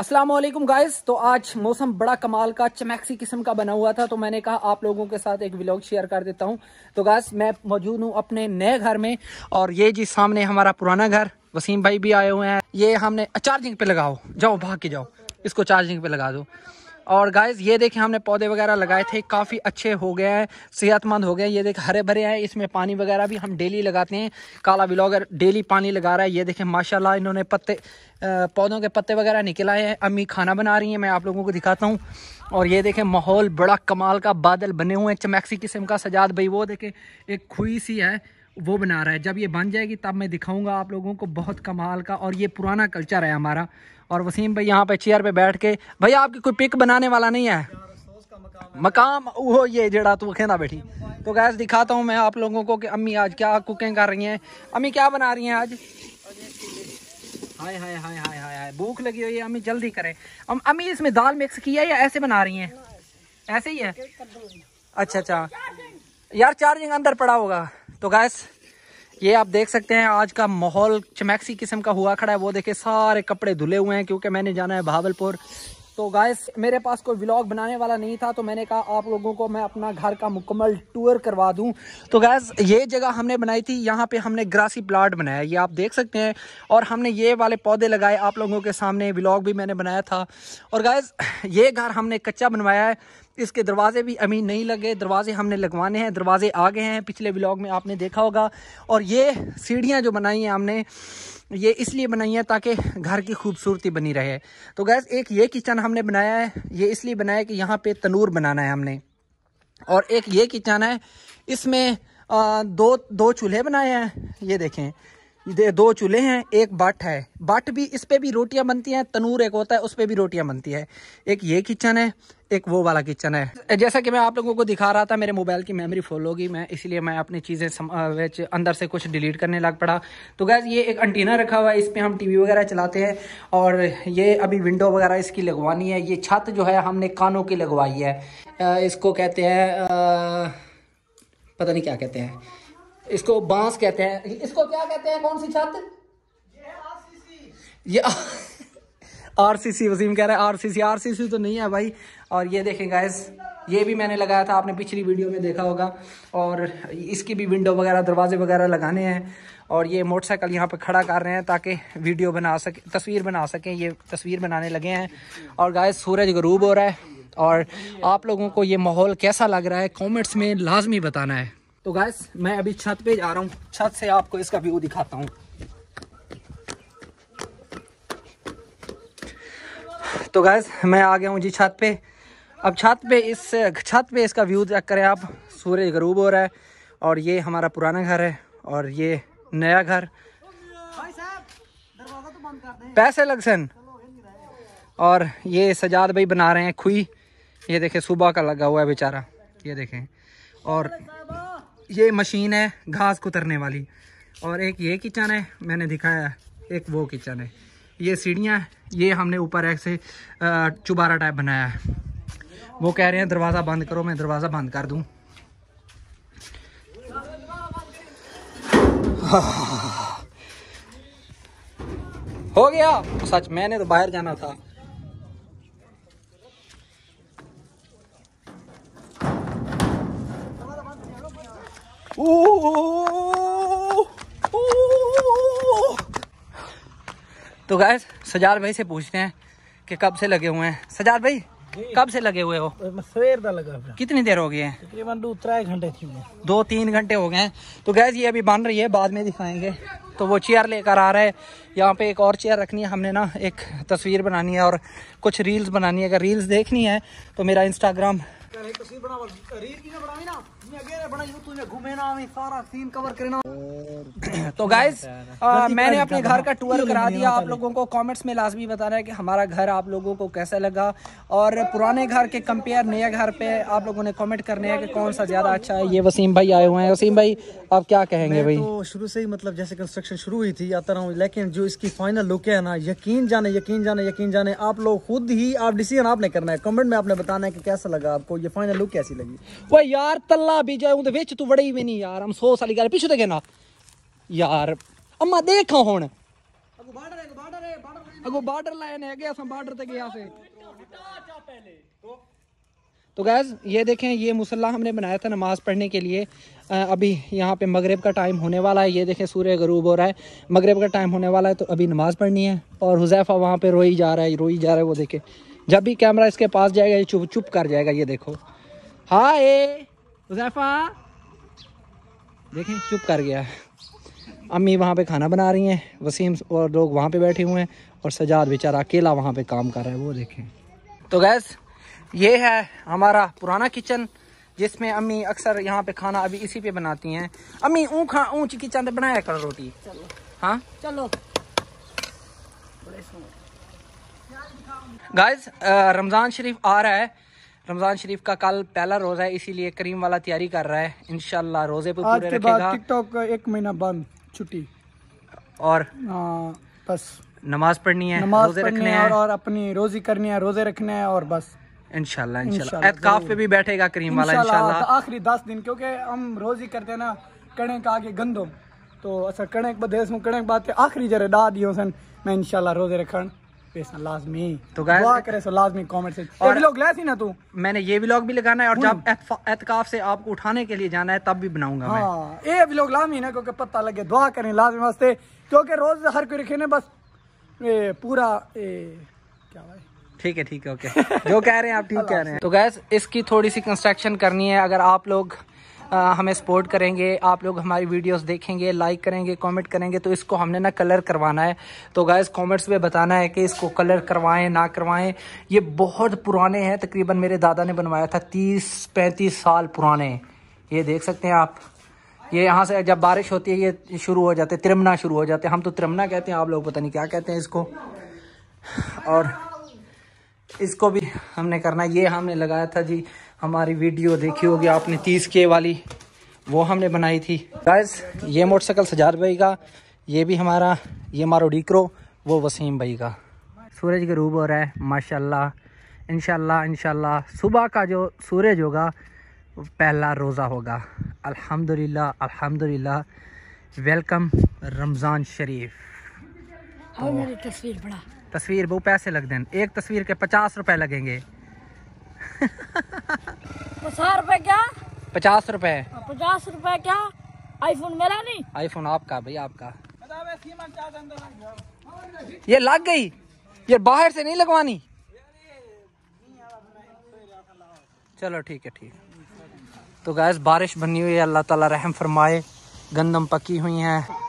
Aslam guys तो आज मौसम बड़ा कमाल का चमैक्सी किस्म का बना हुआ था तो मैंने कहा आप लोगों के साथ एक व्लॉग शेयर कर देता हूँ तो गाइज मैं मौजूद हूं अपने नए घर में और ये जी सामने हमारा पुराना घर वसीम भाई भी आए हुए हैं ये हमने चार्जिंग पे लगाओ जाओ भाग के जाओ इसको चार्जिंग पे लगा दो और गाइज ये देखें हमने पौधे वगैरह लगाए थे काफ़ी अच्छे हो गए हैं सेहतमंद हो गए ये देखें हरे भरे हैं इसमें पानी वगैरह भी हम डेली लगाते हैं काला ब्लॉगर डेली पानी लगा रहा है ये देखें माशाल्लाह इन्होंने पत्ते पौधों के पत्ते वगैरह निकल आए हैं अम्मी खाना बना रही हैं मैं आप लोगों को दिखाता हूँ और ये देखें माहौल बड़ा कमाल का बादल बने हुए हैं चमैक्सी किस्म का सजाद भाई वो देखें एक खुई सी है वो बना रहा है जब ये बन जाएगी तब मैं दिखाऊंगा आप लोगों को बहुत कमाल का और ये पुराना कल्चर है हमारा और वसीम भाई यहाँ पे चेयर पे बैठ के भाई आपकी कोई पिक बनाने वाला नहीं है मकाम वो ये जेड़ा तू खेना बैठी तो गैस दिखाता हूँ मैं आप लोगों को कि अम्मी आज क्या कुकिंग कर रही हैं अम्मी क्या बना रही हैं आज हाय हाय हाय हाय हाय हाय भूख लगी हुई है अम्मी जल्दी करें अम, अम्मी इसमें दाल मिक्स किया है या ऐसे बना रही हैं ऐसे ही है अच्छा अच्छा यार चार्जिंग अंदर पड़ा होगा तो गैस ये आप देख सकते हैं आज का माहौल चमैक्सी किस्म का हुआ खड़ा है वो देखे सारे कपड़े धुले हुए हैं क्योंकि मैंने जाना है भावलपुर तो गाइस मेरे पास कोई व्लॉग बनाने वाला नहीं था तो मैंने कहा आप लोगों को मैं अपना घर का मुकम्मल टूर करवा दूं तो गैस ये जगह हमने बनाई थी यहाँ पे हमने ग्रासी प्लाट बनाया ये आप देख सकते हैं और हमने ये वाले पौधे लगाए आप लोगों के सामने व्लॉग भी मैंने बनाया था और गैस ये घर हमने कच्चा बनवाया है इसके दरवाजे भी अमीन नहीं लगे दरवाजे हमने लगवाने हैं दरवाजे आ गए हैं पिछले ब्लॉग में आपने देखा होगा और ये सीढ़ियाँ जो बनाई हैं हमने ये इसलिए बनाई है ताकि घर की खूबसूरती बनी रहे तो गैस एक ये किचन हमने बनाया है ये इसलिए बनाया कि यहाँ पे तनूर बनाना है हमने और एक ये किचन है इसमें दो दो चूल्हे बनाए हैं ये देखें दो चूल्हे हैं एक बट है बट भी इस पर भी रोटियां बनती हैं तनूर एक होता है उस पर भी रोटियां बनती है एक ये किचन है एक वो वाला किचन है जैसा कि मैं आप लोगों को दिखा रहा था मेरे मोबाइल की मेमोरी फुल होगी मैं इसलिए मैं अपनी चीज़ें अंदर से कुछ डिलीट करने लग पड़ा तो गैस ये एक अंटीना रखा हुआ है इस पर हम टीवी वगैरह चलाते हैं और ये अभी विंडो वगैरह इसकी लगवानी है ये छत जो है हमने कानों की लगवाई है इसको कहते हैं पता नहीं क्या कहते हैं इसको बांस कहते हैं इसको क्या कहते हैं कौन सी छत ये आरसीसी वसीम कह रहा है आरसीसी आरसीसी तो नहीं है भाई और ये देखें गाइस ये भी मैंने लगाया था आपने पिछली वीडियो में देखा होगा और इसकी भी विंडो वगैरह दरवाजे वगैरह लगाने हैं और ये मोटरसाइकिल यहाँ पर खड़ा कर रहे हैं ताकि वीडियो बना सके तस्वीर बना सकें ये तस्वीर बनाने लगे हैं और गाय सूरज गरूब हो रहा है और आप लोगों को ये माहौल कैसा लग रहा है कॉमेंट्स में लाजमी बताना है तो गैस मैं अभी छत पे जा रहा हूँ छत से आपको इसका व्यू दिखाता हूँ तो गैस मैं आ गया हूँ जी छत पे अब छत पे इस छत पे इसका व्यू चेक करें आप सूर्य गरूब हो रहा है और ये हमारा पुराना घर है और ये नया घर तो पैसे लग सन और ये सजाद भाई बना रहे हैं खुई ये देखें सुबह का लगा हुआ है बेचारा ये देखें और ये मशीन है घास कुतरने वाली और एक ये किचन है मैंने दिखाया एक वो किचन है ये सीढ़ियाँ ये हमने ऊपर एक से चुबारा टाइप बनाया है वो कह रहे हैं दरवाज़ा बंद करो मैं दरवाज़ा बंद कर दूँ हो गया सच मैंने तो बाहर जाना था तो गैस सजार भाई से पूछते हैं कि कब से लगे हुए हैं सजार भाई कब से लगे हुए हो सवेर का लगा कितनी देर हो गई है तकरीबन दो त्रे घंटे दो तीन घंटे हो गए हैं तो गैस ये अभी बन रही है बाद में दिखाएंगे तो वो चेयर लेकर आ रहे है यहाँ पे एक और चेयर रखनी है हमने ना एक तस्वीर बनानी है और कुछ रील्स बनानी है अगर रील्स देखनी है तो मेरा इंस्टाग्राम तो गाइज मैंने अपने घर का टूर करा दिया आप लोगों को कमेंट्स में लाजमी बताना है कि हमारा घर आप लोगों को कैसा लगा और पुराने घर के कंपेयर नए घर पे आप लोगों ने कमेंट करने हैं कि कौन सा ज़्यादा अच्छा है ये वसीम भाई आए हुए हैं वसीम भाई आप क्या कहेंगे भाई तो शुरू से ही मतलब जैसे कंस्ट्रक्शन शुरू हुई थी आता रहा हूँ लेकिन जो इसकी फाइनल लुक है ना यकीन जाने यकीन जाने यकीन जाने आप लोग खुद ही आप डिसीजन आपने करना है कमेंट में आपने बताना है कि कैसा लगा आपको ਜੇ ਫਾਈਨਲ ਲੁੱਕ ਐਸੀ ਲੱਗੀ ਓਏ ਯਾਰ ਤੱਲਾ ਬੀਜਾ ਉਹਦੇ ਵਿੱਚ ਤੂੰ ਵੜੀ ਵੀ ਨਹੀਂ ਯਾਰ ਅਫਸੋਸ ਵਾਲੀ ਗੱਲ ਪਿੱਛੇ ਤੇ ਕਹਿਣਾ ਯਾਰ ਅਮਾ ਦੇਖਾਂ ਹੁਣ ਅਗੋ ਬਾਰਡਰ ਹੈ ਬਾਰਡਰ ਹੈ ਬਾਰਡਰ ਅਗੋ ਬਾਰਡਰ गया हम बार्डर तक यहाँ से तो गैज़ ये देखें ये मुसल्ला हमने बनाया था नमाज़ पढ़ने के लिए आ, अभी यहाँ पे मगरिब का टाइम होने वाला है ये देखें सूर्य गरूब हो रहा है मगरिब का टाइम होने वाला है तो अभी नमाज़ पढ़नी है और हुजैफ़ा वहाँ पे रोई जा रहा है रोई जा रहा है वो देखें जब भी कैमरा इसके पास जाएगा ये चुप चुप कर जाएगा ये देखो हाय हुजैफा देखें चुप कर गया अम्मी वहाँ पे खाना बना रही हैं वसीम और लोग वहाँ पे बैठे हुए हैं और सजाद बेचारा अकेला वहाँ पे काम कर रहा है वो देखें तो गैस ये है हमारा पुराना किचन जिसमें अम्मी अक्सर यहाँ पे खाना अभी इसी पे बनाती हैं अम्मी ऊँ खा ऊँची किचन बनाया करो रोटी चलो हाँ चलो गाइस रमज़ान शरीफ आ रहा है रमज़ान शरीफ का कल पहला रोज़ा है इसीलिए करीम वाला तैयारी कर रहा है इन रोज़े पर पूरे रखेगा टिकटॉक एक महीना बंद छुट्टी और आ, हाँ, बस नमाज पढ़नी है नमाज रोजे रखने हैं और अपनी रोजी करनी है रोजे रखने हैं और बस इनशाला इनशाला पे भी बैठेगा करीम वाला इनशाला तो आखिरी दस दिन क्योंकि हम रोजी करते हैं ना कणक आगे गंदम तो असर कणक बदेश कणक बात आखिरी जरा डा दियो सन मैं इनशाला रोजे रखा स्पेशल लाजमी तो करे सो लाजमी कमेंट से और व्लॉग ना तू मैंने ये ब्लॉग भी लगाना है और जब एतकाफ से आपको उठाने के लिए जाना है तब भी बनाऊंगा हाँ, ये व्लॉग लाजमी ना क्योंकि पता लगे दुआ करें लाजमी वास्ते क्योंकि रोज हर कोई रखे ना बस ए, पूरा ए, क्या भाई ठीक है ठीक है ओके जो कह रहे हैं आप ठीक कह रहे हैं तो गैस इसकी थोड़ी सी कंस्ट्रक्शन करनी है अगर आप लोग हमें सपोर्ट करेंगे आप लोग हमारी वीडियोस देखेंगे लाइक करेंगे कमेंट करेंगे तो इसको हमने ना कलर करवाना है तो गायस कमेंट्स में बताना है कि इसको कलर करवाएं ना करवाएं ये बहुत पुराने हैं तकरीबन मेरे दादा ने बनवाया था तीस पैंतीस साल पुराने ये देख सकते हैं आप ये यहाँ से जब बारिश होती है ये शुरू हो जाते तिरमना शुरू हो जाते हैं हम तो तिरमना कहते हैं आप लोग पता नहीं क्या कहते हैं इसको और इसको भी हमने करना ये हमने लगाया था जी हमारी वीडियो देखी होगी आपने तीस के वाली वो हमने बनाई थी गाइस ये मोटरसाइकिल सजार भाई का ये भी हमारा ये मारो डीक्रो वो वसीम भाई का सूरज गरूब हो रहा है माशाल्लाह इनशाला इनशाला सुबह का जो सूरज होगा पहला रोज़ा होगा अल्हम्दुलिल्लाह अल्हम्दुलिल्लाह वेलकम रमज़ान शरीफ और मेरी तस्वीर पढ़ा तस्वीर वो पैसे लग दें एक तस्वीर के पचास रुपए लगेंगे पचास रुपए क्या पचास रुपए हाँ, पचास रुपए क्या आईफोन मेरा नहीं आईफोन आपका भाई आपका ये लग गई ये बाहर से नहीं लगवानी चलो ठीक है ठीक है तो गैस बारिश बनी हुई है अल्लाह ताला रहम फरमाए गंदम पकी हुई है